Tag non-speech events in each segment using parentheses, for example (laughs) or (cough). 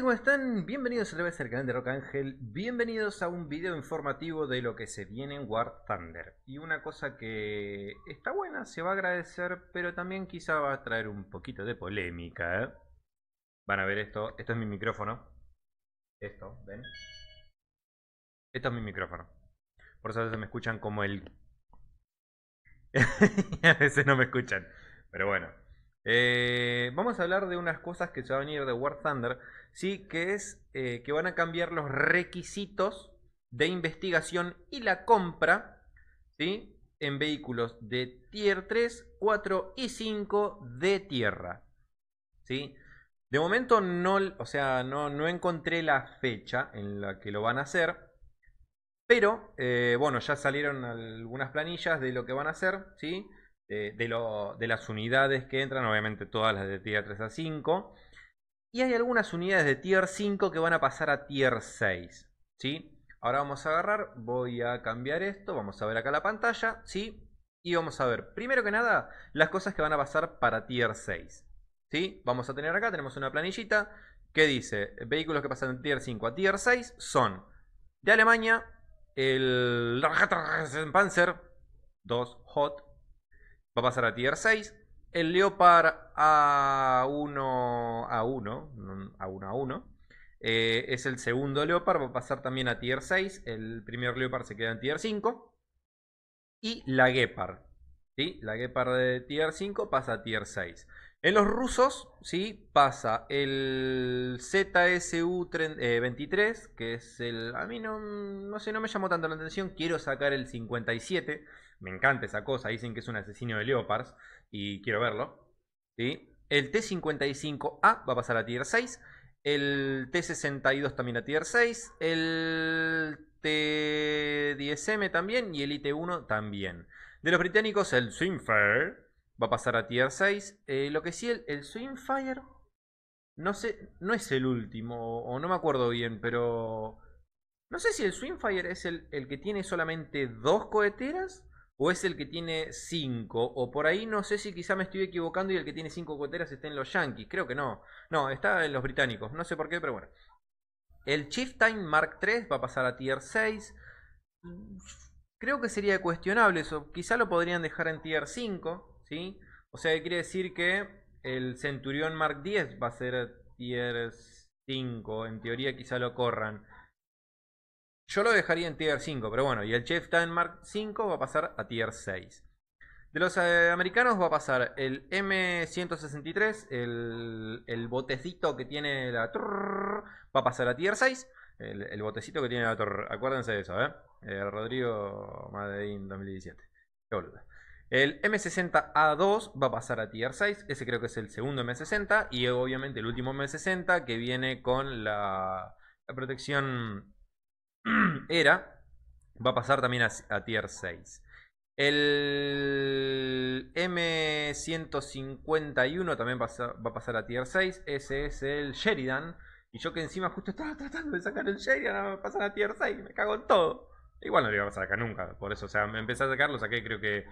¿Cómo están? Bienvenidos otra vez al canal de Rock Ángel. Bienvenidos a un video informativo de lo que se viene en War Thunder. Y una cosa que está buena, se va a agradecer, pero también quizá va a traer un poquito de polémica. ¿eh? Van a ver esto. Esto es mi micrófono. Esto, ¿ven? Esto es mi micrófono. Por eso a veces me escuchan como el... (laughs) a veces no me escuchan. Pero bueno. Eh, vamos a hablar de unas cosas que se van a venir de War Thunder, sí, que es eh, que van a cambiar los requisitos de investigación y la compra, ¿sí? En vehículos de tier 3, 4 y 5 de tierra, ¿sí? De momento no, o sea, no, no encontré la fecha en la que lo van a hacer, pero eh, bueno, ya salieron algunas planillas de lo que van a hacer, ¿sí? Eh, de, las unidades que entran, obviamente todas las de tier 3 a 5. Y hay algunas unidades de tier 5 que van a pasar a tier 6. ¿sí? Ahora vamos a agarrar, voy a cambiar esto, vamos a ver acá la pantalla, ¿sí? Y vamos a ver, primero que nada, las cosas que van a pasar para tier 6. ¿sí? Vamos a tener acá, tenemos una planillita que dice, vehículos que pasan de tier 5 a tier 6 son de Alemania, el Panzer, 2 Hot, va a pasar a tier 6. El Leopard A1 a 1, a 1 a 1. Eh, es el segundo Leopard, va a pasar también a tier 6. El primer Leopard se queda en tier 5. Y la Gepard. ¿sí? La Gepard de tier 5 pasa a tier 6. En los rusos, ¿sí? pasa el ZSU-23, eh, que es el... A mí no, no sé, no me llamó tanto la atención, quiero sacar el 57. Me encanta esa cosa. Dicen que es un asesino de leopards y quiero verlo. ¿sí? El T-55A va a pasar a tier 6. El T-62 también a tier 6. El T-10M también. Y el IT-1 también. De los británicos, el Swimfire va a pasar a tier 6. Eh, lo que sí, el, el No sé, no es el último, o no me acuerdo bien, pero. No sé si el Swingfire es el que tiene solamente dos coheteras o es el que tiene 5, o por ahí no sé si quizá me estoy equivocando y el que tiene 5 coteras está en los Yankees, creo que no, no, está en los británicos, no sé por qué, pero bueno. El Chieftain Mark III va a pasar a Tier 6, creo que sería cuestionable eso, quizá lo podrían dejar en Tier 5, ¿sí? O sea, quiere decir que el Centurión Mark 10 va a ser Tier 5, en teoría quizá lo corran. Yo lo dejaría en tier 5, pero bueno, y el Chef está 5, va a pasar a tier 6. De los eh, americanos va a pasar el M163, el, botecito que tiene la... va a pasar a tier 6. El, botecito que tiene la torre. Acuérdense de eso, ¿eh? Rodrigo Madedín 2017. Qué boludo. El M60A2 va a pasar a Tier 6, ese creo que es el segundo M60 y obviamente el último M60 que viene con la, la protección (clears throat) era, va a pasar también a, tier 6. El M151 también va a pasar a tier 6. Ese es el Sheridan. Y yo que encima justo estaba tratando de sacar el Sheridan a pasar a tier 6. Me cago en todo. Igual no le iba a acá nunca. Por eso, o sea, me empecé a sacarlo, saqué creo que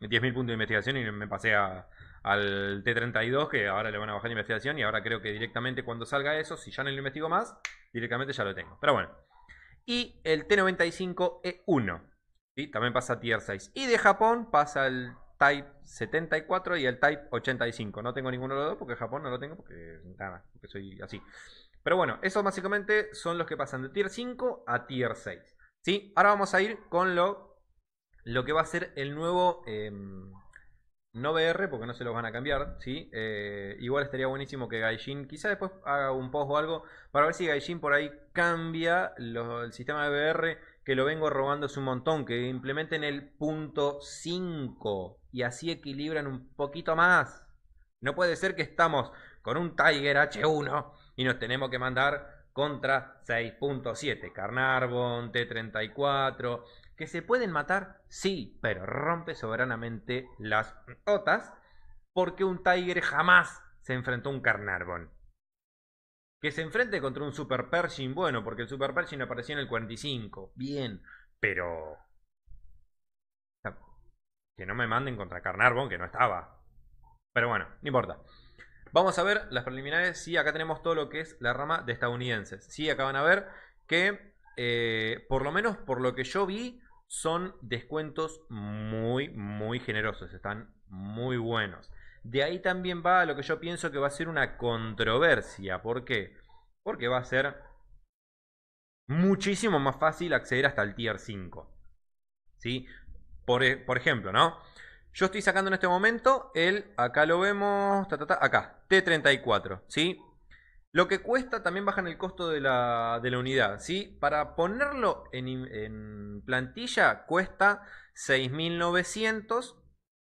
10.000 puntos de investigación y me pasé al T32, que ahora le van a bajar la investigación. Y ahora creo que directamente cuando salga eso, si ya no lo investigo más, directamente ya lo tengo. Pero bueno y el T95E1. ¿sí? También pasa Tier 6. Y de Japón pasa el Type 74 y el Type 85. No tengo ninguno de los dos porque Japón no lo tengo porque nada, porque soy así. Pero bueno, esos básicamente son los que pasan de Tier 5 a Tier 6. ¿sí? Ahora vamos a ir con lo, lo que va a ser el nuevo... Em, no BR, porque no se los van a cambiar, ¿sí? Eh, igual estaría buenísimo que Gaijin, quizá después haga un post o algo, para ver si Gaijin por ahí cambia el sistema de BR, que lo vengo robando un montón, que implementen el punto 5 y así equilibran un poquito más. No puede ser que estamos con un Tiger H1 y nos tenemos que mandar contra 6.7, Carnarvon, T34, ¿Que se pueden matar? Sí, pero rompe soberanamente las otas porque un Tiger jamás se enfrentó a un Carnarvon. Que se enfrente contra un Super Pershing, bueno, porque el Super Pershing apareció en el 45, bien, pero... Que no me manden contra Carnarvon, que no estaba. Pero bueno, no importa. Vamos a ver las preliminares. Sí, acá tenemos todo lo que es la rama de estadounidenses. Sí, acá van a ver que, eh, por lo menos por lo que yo vi, son descuentos muy, muy generosos, están muy buenos. De ahí también va lo que yo pienso que va a ser una controversia. ¿Por qué? Porque va a ser muchísimo más fácil acceder hasta el tier 5. ¿Sí? Por, e, por ejemplo, ¿no? Yo estoy sacando en este momento el, acá lo vemos, acá, T34, ¿sí? Lo que cuesta también baja en el costo de la, unidad. ¿sí? Para ponerlo en, plantilla cuesta 6.900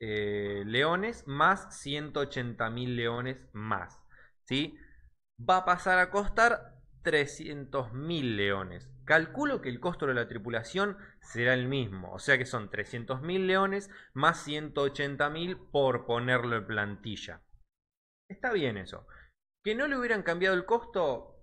eh, leones más 180.000 leones más. ¿sí? Va a pasar a costar 300.000 leones. Calculo que el costo de la tripulación será el mismo, o sea que son 300.000 leones más 180.000 por ponerlo en plantilla. Está bien eso. Que no le hubieran cambiado el costo,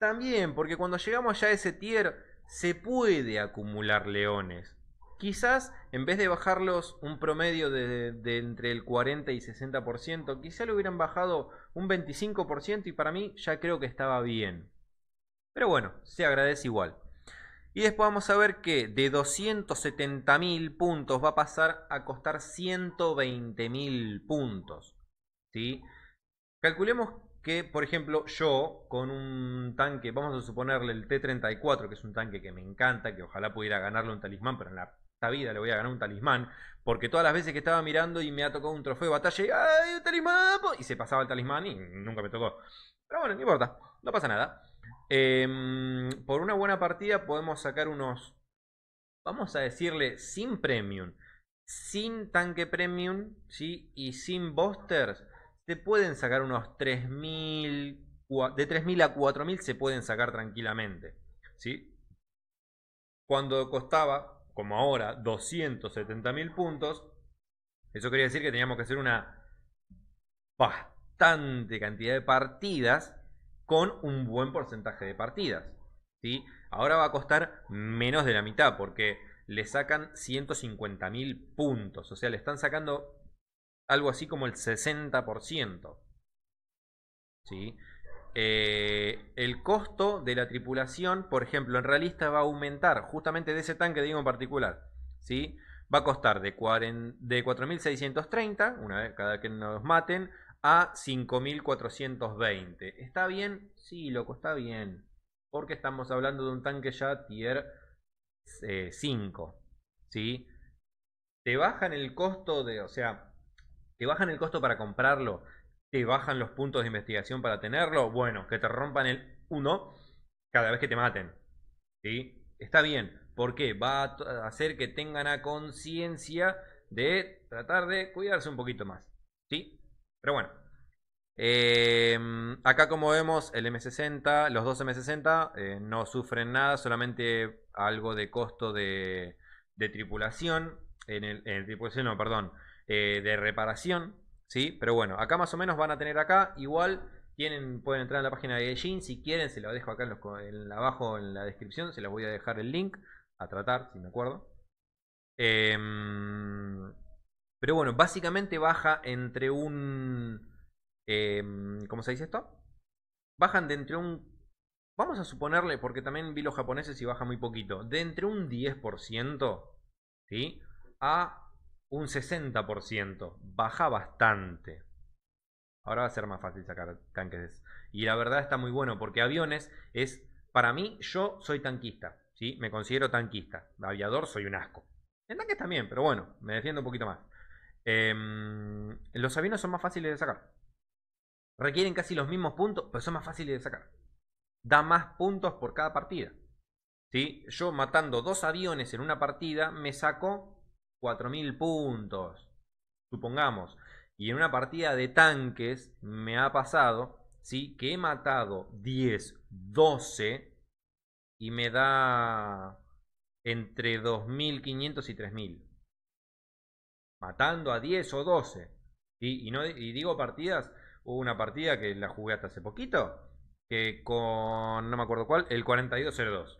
también, porque cuando llegamos ya a ese tier, se puede acumular leones. Quizás, en vez de bajarlos un promedio de, entre el 40 y 60%, quizás le hubieran bajado un 25% y para mí ya creo que estaba bien. Pero bueno, se agradece igual. Y después vamos a ver que de 270.000 puntos va a pasar a costar 120.000 puntos. ¿Sí? Calculemos que, por ejemplo, yo con un tanque, vamos a suponerle el T-34, que es un tanque que me encanta, que ojalá pudiera ganarle un talismán, pero en la vida le voy a ganar un talismán, porque todas las veces que estaba mirando y me ha tocado un trofeo de batalla y ¡ay, un talismán! Y se pasaba el talismán y nunca me tocó. Pero bueno, no importa, no pasa nada. Em, por una buena partida podemos sacar unos, vamos a decirle, sin premium, sin tanque premium, ¿sí? Y sin boosters te pueden sacar unos 3.000, de 3.000 a 4.000 se pueden sacar tranquilamente. ¿sí? Cuando costaba, como ahora, 270.000 puntos, eso quería decir que teníamos que hacer una bastante cantidad de partidas con un buen porcentaje de partidas. ¿sí? Ahora va a costar menos de la mitad porque le sacan 150.000 puntos. O sea, le están sacando algo así como el 60%. ¿Sí? Eh, el costo de la tripulación, por ejemplo, en realista va a aumentar, justamente de ese tanque digo en particular. ¿sí? Va a costar de, 4.630, una vez cada que nos maten, a 5.420. ¿Está bien? Sí, loco, está bien. Porque estamos hablando de un tanque ya tier 5. Eh, ¿sí? Te bajan el costo de, o sea, te bajan el costo para comprarlo, te bajan los puntos de investigación para tenerlo, bueno, que te rompan el 1 cada vez que te maten. ¿Sí? Está bien. ¿Por qué? Va a hacer que tengan a conciencia de tratar de cuidarse un poquito más. ¿Sí? Pero bueno. Em, acá como vemos el M60, los dos M60 eh, no sufren nada, solamente algo de costo de, tripulación. en tripulación, no, perdón. Eh, de reparación. ¿sí? Pero bueno, acá más o menos van a tener acá. Igual tienen, pueden entrar en la página de Jean si quieren. Se lo dejo acá abajo en la descripción. Se los voy a dejar el link a tratar, si me acuerdo. Em, pero bueno, básicamente baja entre un... Em, ¿Cómo se dice esto? Bajan de entre un... Vamos a suponerle, porque también vi los japoneses y baja muy poquito. De entre un 10%, ¿sí? A un 60%. Baja bastante. Ahora va a ser más fácil sacar tanques. Y la verdad está muy bueno porque aviones es... Para mí, yo soy tanquista. ¿sí? Me considero tanquista. Aviador soy un asco. En tanques también, pero bueno, me defiendo un poquito más. Em, los aviones son más fáciles de sacar. Requieren casi los mismos puntos, pero son más fáciles de sacar. Da más puntos por cada partida. ¿sí? Yo matando dos aviones en una partida, me saco 4.000 puntos, supongamos. Y en una partida de tanques me ha pasado, ¿sí? Que he matado 10, 12 y me da entre 2.500 y 3.000. Matando a 10 o 12. Y, no, y digo partidas, hubo una partida que la jugué hasta hace poquito, que con, no me acuerdo cuál, el 4202.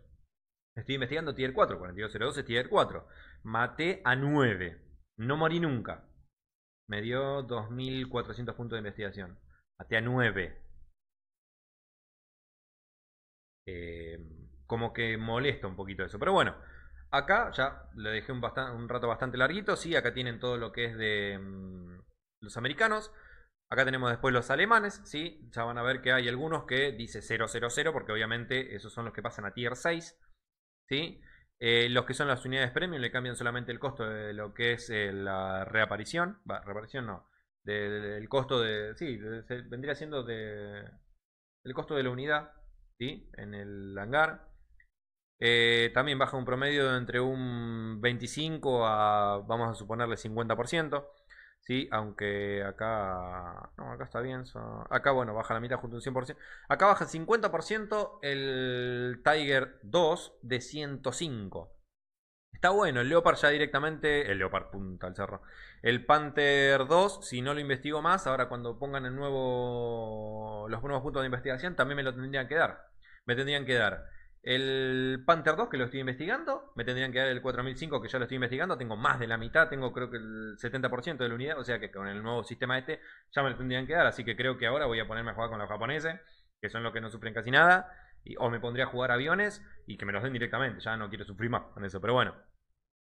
Estoy investigando tier 4, 4202 es tier 4. Maté a 9. No morí nunca. Me dio 2400 puntos de investigación. Maté a 9. Em, como que molesta un poquito eso. Pero bueno, acá ya le dejé un, rato bastante larguito. Sí, acá tienen todo lo que es de em, los americanos. Acá tenemos después los alemanes, ¿sí? Ya van a ver que hay algunos que dice 000 porque obviamente esos son los que pasan a tier 6. ¿sí? Eh, los que son las unidades premium le cambian solamente el costo de lo que es eh, la reaparición, no, del costo de, sí, vendría siendo de, el costo de la unidad, ¿sí? En el hangar. Eh, también baja un promedio de entre un 25 a, vamos a suponerle, 50%. Sí, aunque acá. No, acá está bien. Acá, bueno, baja la mitad junto un 100%. Acá baja el 50% el Tiger 2 de 105. Está bueno, el Leopard ya directamente. El Leopard punta al cerro. El Panther 2, si no lo investigo más, ahora cuando pongan el nuevo, los nuevos puntos de investigación, también me lo tendrían que dar. Me tendrían que dar el Panther 2 que lo estoy investigando, me tendrían que dar el 4005 que ya lo estoy investigando, tengo más de la mitad, tengo creo que el 70% de la unidad, o sea que con el nuevo sistema este ya me lo tendrían que dar, así que creo que ahora voy a ponerme a jugar con los japoneses, que son los que no sufren casi nada, o me pondría a jugar aviones y que me los den directamente, ya no quiero sufrir más con eso, pero bueno.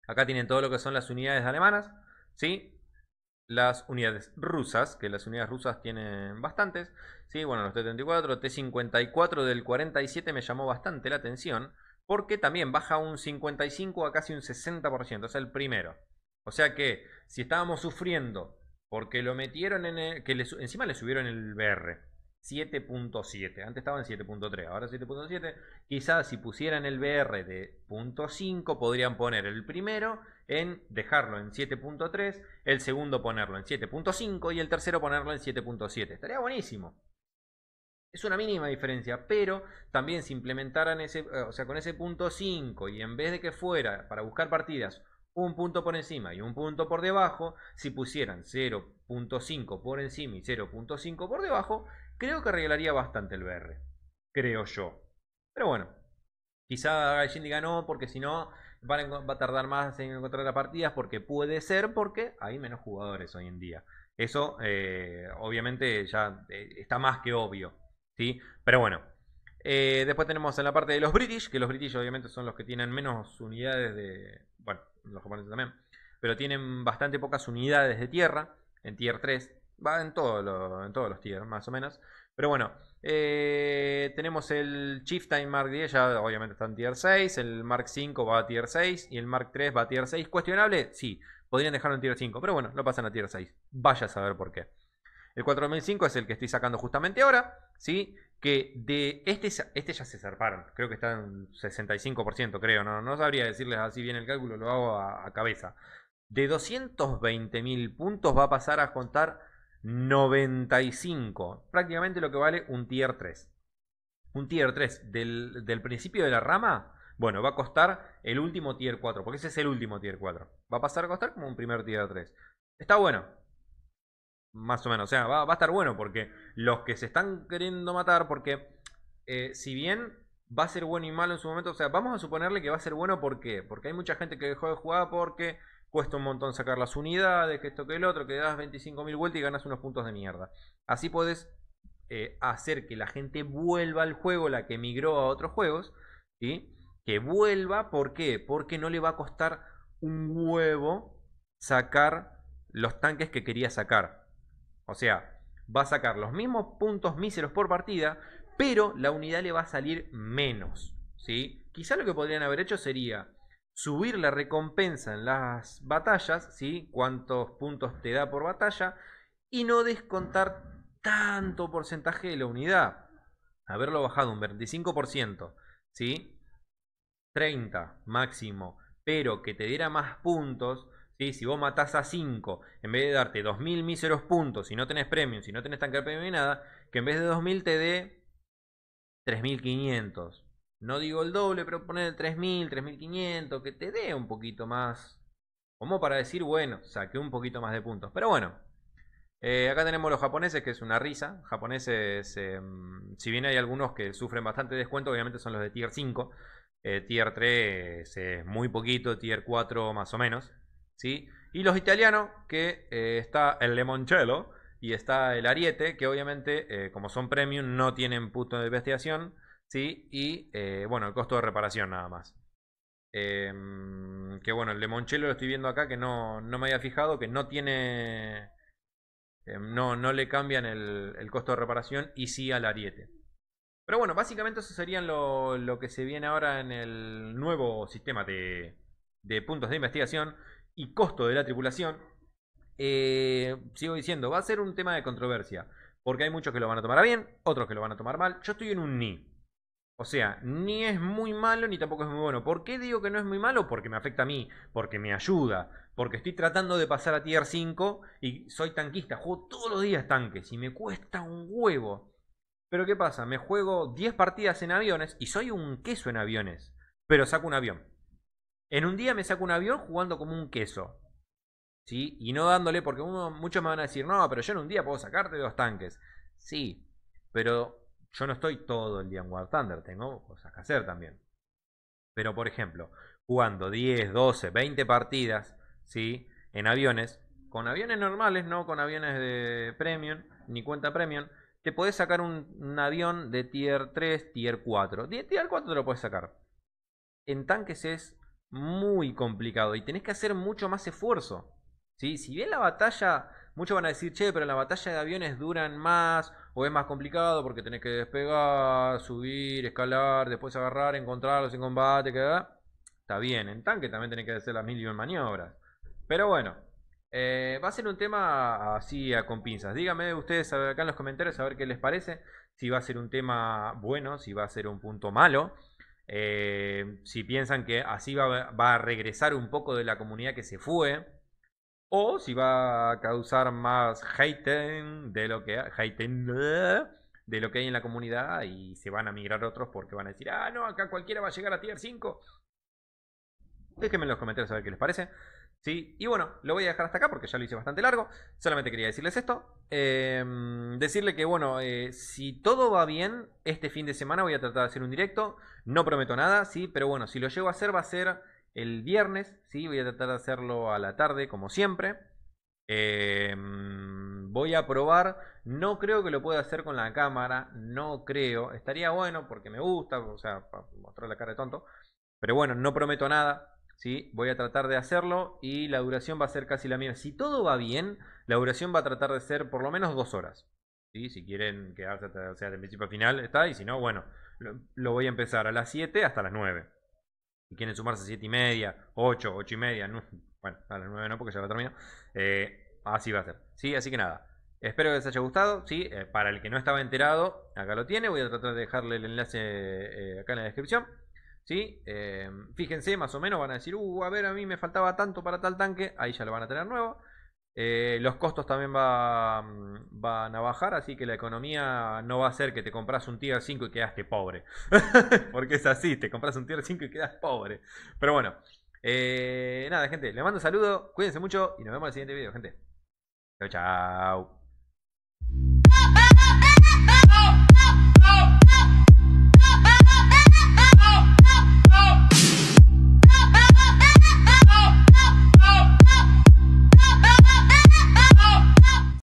Acá tienen todo lo que son las unidades alemanas, ¿sí? las unidades rusas, que las unidades rusas tienen bastantes. Sí, bueno, los T-34, T-54 del 47 me llamó bastante la atención, porque también baja un 55 a casi un 60%, es el primero. O sea que si estábamos sufriendo porque lo metieron en el, que encima le subieron el BR, 7.7. Antes estaba en 7.3, ahora 7.7. Quizás si pusieran el BR de .5, podrían poner el primero en dejarlo en 7.3, el segundo ponerlo en 7.5 y el tercero ponerlo en 7.7. Estaría buenísimo. Es una mínima diferencia, pero también si implementaran ese, eh, o sea, con ese punto 5 y en vez de que fuera para buscar partidas un punto por encima y un punto por debajo, si pusieran 0.5 por encima y 0.5 por debajo, creo que arreglaría bastante el BR. Creo yo. Pero bueno, quizá Gaijin diga no, porque si no va a tardar más en encontrar las partidas, porque puede ser, porque hay menos jugadores hoy en día. Eso eh, obviamente ya eh, está más que obvio. ¿sí? Pero bueno, eh, después tenemos en la parte de los British, que los British obviamente son los que tienen menos unidades de, los japoneses también, pero tienen bastante pocas unidades de tierra en tier 3, va en, en todos los tiers, más o menos, pero bueno, eh, tenemos el Chieftain Mark 10, ya obviamente está en tier 6, el Mark 5 va a tier 6 y el Mark 3 va a tier 6, cuestionable, sí, podrían dejarlo en tier 5, pero bueno, lo pasan a tier 6, vaya a saber por qué. El 4005 es el que estoy sacando justamente ahora, ¿sí? que de este, este ya se zarparon, creo que está en 65%, creo, no, no sabría decirles así bien el cálculo, lo hago a, cabeza. De 220.000 mil puntos va a pasar a contar 95, prácticamente lo que vale un tier 3. Un tier 3 del, del principio de la rama, bueno, va a costar el último tier 4, porque ese es el último tier 4. Va a pasar a costar como un primer tier 3. Está bueno, más o menos. O sea, va, a estar bueno porque los que se están queriendo matar, porque eh, si bien va a ser bueno y malo en su momento, o sea, vamos a suponerle que va a ser bueno porque Porque hay mucha gente que dejó de jugar porque cuesta un montón sacar las unidades, que esto que el otro, que das 25.000 vueltas y ganas unos puntos de mierda. Así puedes eh, hacer que la gente vuelva al juego, la que migró a otros juegos, ¿sí? Que vuelva, ¿por qué? Porque no le va a costar un huevo sacar los tanques que quería sacar. O sea, va a sacar los mismos puntos míseros por partida, pero la unidad le va a salir menos. ¿sí? Quizá lo que podrían haber hecho sería subir la recompensa en las batallas, ¿sí? cuántos puntos te da por batalla, y no descontar tanto porcentaje de la unidad. Haberlo bajado un 25%, ¿sí? 30 máximo, pero que te diera más puntos, si vos matás a 5, en vez de darte 2.000 míseros puntos, si no tenés premium, si no tenés tanque premium ni nada, que en vez de 2.000 te dé 3.500. No digo el doble, pero poner 3.000, 3.500, que te dé un poquito más. Como para decir, bueno, saqué un poquito más de puntos. Pero bueno, eh, acá tenemos los japoneses, que es una risa. Japoneses, em, si bien hay algunos que sufren bastante descuento, obviamente son los de tier 5. Eh, tier 3 es muy poquito, tier 4 más o menos. ¿sí? Y los italianos, que eh, está el Lemoncello y está el Ariete, que obviamente, eh, como son premium, no tienen puntos de investigación, ¿sí? Y, eh, bueno, el costo de reparación nada más. Em, que bueno, el Lemoncello lo estoy viendo acá, que no, no me había fijado, que no tiene... Em, no, no le cambian el, costo de reparación y sí al ariete. Pero bueno, básicamente eso serían lo, que se viene ahora en el nuevo sistema de, de puntos de investigación y costo de la tripulación, eh, sigo diciendo, va a ser un tema de controversia. Porque hay muchos que lo van a tomar a bien, otros que lo van a tomar mal. Yo estoy en un ni. O sea, ni es muy malo ni tampoco es muy bueno. ¿Por qué digo que no es muy malo? Porque me afecta a mí, porque me ayuda, porque estoy tratando de pasar a tier 5 y soy tanquista, juego todos los días tanques y me cuesta un huevo. Pero ¿qué pasa? Me juego 10 partidas en aviones y soy un queso en aviones, pero saco un avión. En un día me saco un avión jugando como un queso. ¿Sí? Y no dándole, porque uno, muchos me van a decir, no, pero yo en un día puedo sacarte dos tanques. Sí, pero yo no estoy todo el día en War Thunder, tengo cosas que hacer también. Pero por ejemplo, jugando 10, 12, 20 partidas, ¿sí? En aviones, con aviones normales, no con aviones de premium, ni cuenta premium, te podés sacar un, avión de tier 3, tier 4. tier 4 te lo puedes sacar. En tanques es muy complicado y tenés que hacer mucho más esfuerzo. ¿sí? Si bien la batalla, muchos van a decir, che, pero la batalla de aviones duran más o es más complicado porque tenés que despegar, subir, escalar, después agarrar, encontrarlos en combate, que está bien. En tanque también tenés que hacer las mil y un maniobras. Pero bueno, eh, va a ser un tema así a con pinzas. Díganme ustedes acá en los comentarios a ver qué les parece. Si va a ser un tema bueno, si va a ser un punto malo. Eh, si piensan que así va, a regresar un poco de la comunidad que se fue, o si va a causar más hate de lo que de lo que hay en la comunidad y se van a migrar otros porque van a decir, ah, no, acá cualquiera va a llegar a tier 5. Déjenme en los comentarios a ver qué les parece. ¿Sí? Y bueno, lo voy a dejar hasta acá porque ya lo hice bastante largo. Solamente quería decirles esto. Em, decirle que, bueno, eh, si todo va bien, este fin de semana voy a tratar de hacer un directo. No prometo nada, ¿sí? Pero bueno, si lo llego a hacer va a ser el viernes, ¿sí? Voy a tratar de hacerlo a la tarde, como siempre. Em, voy a probar. No creo que lo pueda hacer con la cámara. No creo. Estaría bueno porque me gusta, o sea, para mostrar la cara de tonto. Pero bueno, no prometo nada. Voy a tratar de hacerlo y la duración va a ser casi la misma. Si todo va bien, la duración va a tratar de ser por lo menos dos horas. ¿sí? Si quieren quedarse hasta, sea, de principio a final, está. Y si no, bueno, lo, voy a empezar a las 7 hasta las 9. Si quieren sumarse 7 y media, 8, 8 y media, bueno, a las 9 no porque ya va a Eh, así va a ser. ¿sí? Así que nada. Espero que les haya gustado. ¿sí? Eh, para el que no estaba enterado, acá lo tiene. Voy a tratar de dejarle el enlace eh, acá en la descripción. ¿Sí? fíjense, más o menos van a decir, uh, a ver, a mí me faltaba tanto para tal tanque, ahí ya lo van a tener nuevo. los costos también van a bajar, así que la economía no va a ser que te compras un tier 5 y quedaste pobre. Porque es así, te compras un tier 5 y quedas pobre. Pero bueno, nada, gente, les mando un saludo, cuídense mucho y nos vemos en el siguiente video, gente. Chao, chao.